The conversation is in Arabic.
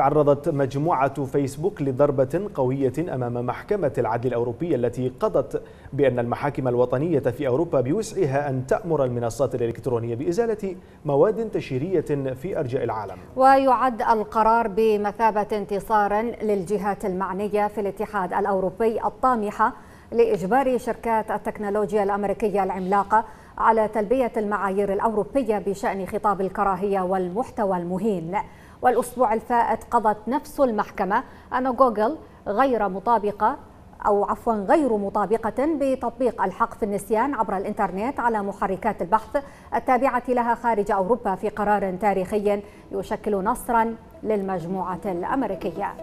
تعرضت مجموعة فيسبوك لضربة قوية أمام محكمة العدل الأوروبية التي قضت بأن المحاكم الوطنية في أوروبا بوسعها أن تأمر المنصات الإلكترونية بإزالة مواد تشهيرية في أرجاء العالم ويعد القرار بمثابة انتصار للجهات المعنية في الاتحاد الأوروبي الطامحة لإجبار شركات التكنولوجيا الأمريكية العملاقة على تلبية المعايير الأوروبية بشأن خطاب الكراهية والمحتوى المهين والأسبوع الفائت قضت نفس المحكمة أن جوجل غير مطابقة أو عفوا غير مطابقة بتطبيق الحق في النسيان عبر الإنترنت على محركات البحث التابعة لها خارج أوروبا في قرار تاريخي يشكل نصرا للمجموعة الأمريكية